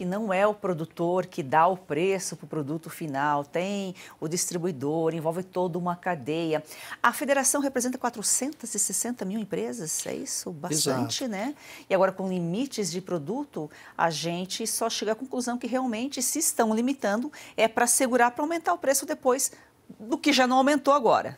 que não é o produtor que dá o preço para o produto final, tem o distribuidor, envolve toda uma cadeia. A federação representa 460 mil empresas, é isso? Bastante, Exato. né? E agora, com limites de produto, a gente só chega à conclusão que realmente, se estão limitando, é para segurar, para aumentar o preço depois do que já não aumentou agora.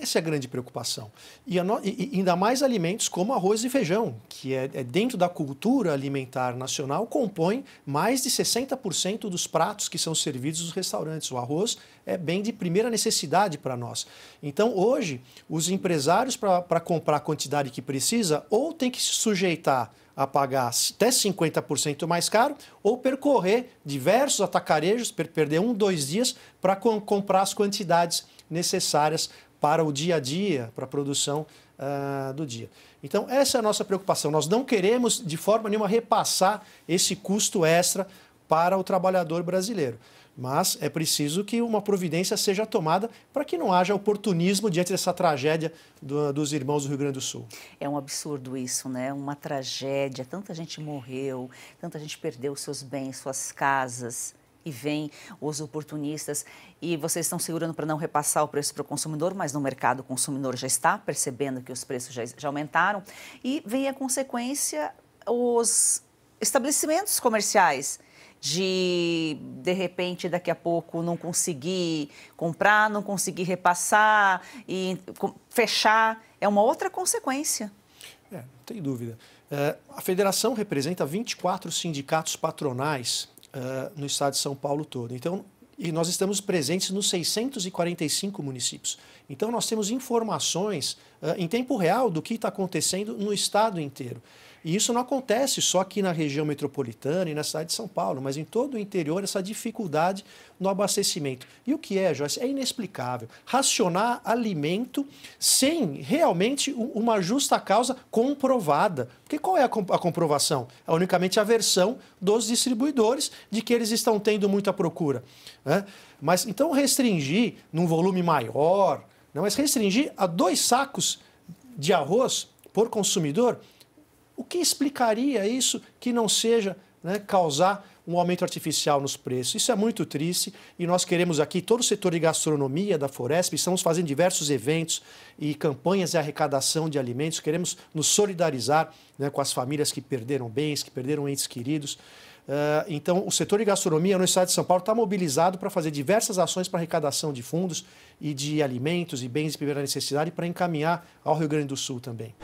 Essa é a grande preocupação. E, no... e ainda mais alimentos como arroz e feijão, que é, é dentro da cultura alimentar nacional, compõe mais de 60% dos pratos que são servidos nos restaurantes. O arroz é bem de primeira necessidade para nós. Então, hoje, os empresários, para comprar a quantidade que precisa, ou tem que se sujeitar a pagar até 50% mais caro ou percorrer diversos atacarejos, per perder um, dois dias para com comprar as quantidades necessárias para o dia a dia, para a produção uh, do dia. Então, essa é a nossa preocupação. Nós não queremos, de forma nenhuma, repassar esse custo extra para o trabalhador brasileiro. Mas é preciso que uma providência seja tomada para que não haja oportunismo diante dessa tragédia do, dos irmãos do Rio Grande do Sul. É um absurdo isso, né? Uma tragédia. Tanta gente morreu, tanta gente perdeu seus bens, suas casas e vem os oportunistas e vocês estão segurando para não repassar o preço para o consumidor, mas no mercado o consumidor já está percebendo que os preços já, já aumentaram e vem a consequência os estabelecimentos comerciais de de repente daqui a pouco não conseguir comprar, não conseguir repassar e fechar é uma outra consequência. É, não tem dúvida. É, a federação representa 24 sindicatos patronais uh, no estado de São Paulo todo. Então, e nós estamos presentes nos 645 municípios. Então, nós temos informações uh, em tempo real do que está acontecendo no estado inteiro. E isso não acontece só aqui na região metropolitana e na cidade de São Paulo, mas em todo o interior, essa dificuldade no abastecimento. E o que é, Joyce? É inexplicável. Racionar alimento sem realmente uma justa causa comprovada. Porque qual é a, comp a comprovação? É unicamente a versão dos distribuidores de que eles estão tendo muita procura. Né? Mas então restringir num volume maior, não, né? mas restringir a dois sacos de arroz por consumidor que explicaria isso que não seja né, causar um aumento artificial nos preços. Isso é muito triste e nós queremos aqui, todo o setor de gastronomia da Foresp, estamos fazendo diversos eventos e campanhas de arrecadação de alimentos, queremos nos solidarizar né, com as famílias que perderam bens, que perderam entes queridos. Uh, então, o setor de gastronomia no estado de São Paulo está mobilizado para fazer diversas ações para arrecadação de fundos e de alimentos e bens de primeira necessidade para encaminhar ao Rio Grande do Sul também.